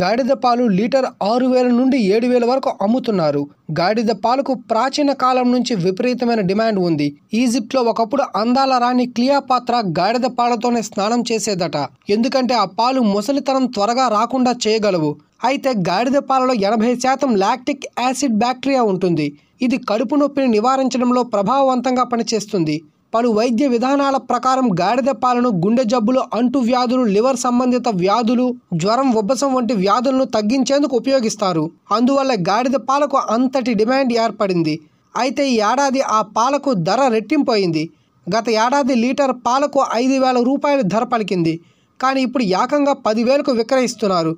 గాడిద పాలు లీటర్ ఆరు వేల నుండి ఏడు వేల వరకు అమ్ముతున్నారు గాడిద పాలకు ప్రాచీన కాలం నుంచి విపరీతమైన డిమాండ్ ఉంది ఈజిప్ట్లో ఒకప్పుడు అందాల రాణి క్లియాపాత్ర గాడిద పాలతోనే స్నానం చేసేదట ఎందుకంటే ఆ పాలు ముసలితనం త్వరగా రాకుండా చేయగలవు అయితే గాడిద పాలలో ఎనభై శాతం లాక్టిక్ యాసిడ్ బ్యాక్టీరియా ఉంటుంది ఇది కడుపు నొప్పిని నివారించడంలో ప్రభావవంతంగా పనిచేస్తుంది పలు వైద్య విధానాల ప్రకారం గాడిద పాలను గుండె జబ్బులు అంటు వ్యాధులు లివర్ సంబంధిత వ్యాధులు జ్వరం ఉబ్బసం వంటి వ్యాధులను తగ్గించేందుకు ఉపయోగిస్తారు అందువల్ల గాడిద పాలకు అంతటి డిమాండ్ ఏర్పడింది అయితే ఈ ఏడాది ఆ పాలకు ధర రెట్టింపోయింది గత ఏడాది లీటర్ పాలకు ఐదు వేల రూపాయల ధర పలికింది కానీ ఇప్పుడు ఏకంగా పదివేలకు విక్రయిస్తున్నారు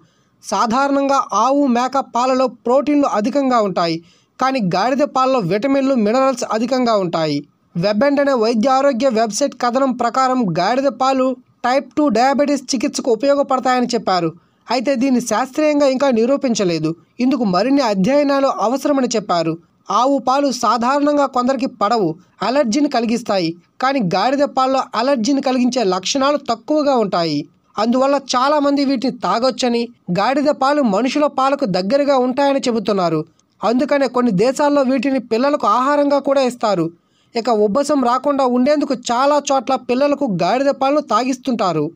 సాధారణంగా ఆవు మేక పాలలో ప్రోటీన్లు అధికంగా ఉంటాయి కానీ గాడిద పాలలో విటమిన్లు మినరల్స్ అధికంగా ఉంటాయి వెబ్ అనే వైద్య ఆరోగ్య వెబ్సైట్ కథనం ప్రకారం గాడిద పాలు టైప్ టూ డయాబెటీస్ చికిత్సకు ఉపయోగపడతాయని చెప్పారు అయితే దీన్ని శాస్త్రీయంగా ఇంకా నిరూపించలేదు ఇందుకు మరిన్ని అధ్యయనాలు అవసరమని చెప్పారు ఆవు పాలు సాధారణంగా కొందరికి పడవు అలర్జీని కలిగిస్తాయి కానీ గాడిద పాల్లో అలర్జీని కలిగించే లక్షణాలు తక్కువగా ఉంటాయి అందువల్ల చాలామంది వీటిని తాగొచ్చని గాడిద పాలు మనుషుల పాలకు దగ్గరగా ఉంటాయని చెబుతున్నారు అందుకనే కొన్ని దేశాల్లో వీటిని పిల్లలకు ఆహారంగా కూడా ఇస్తారు ఇక ఉబ్బసం రాకుండా ఉండేందుకు చాలా చోట్ల పిల్లలకు గాడిద పాలను తాగిస్తుంటారు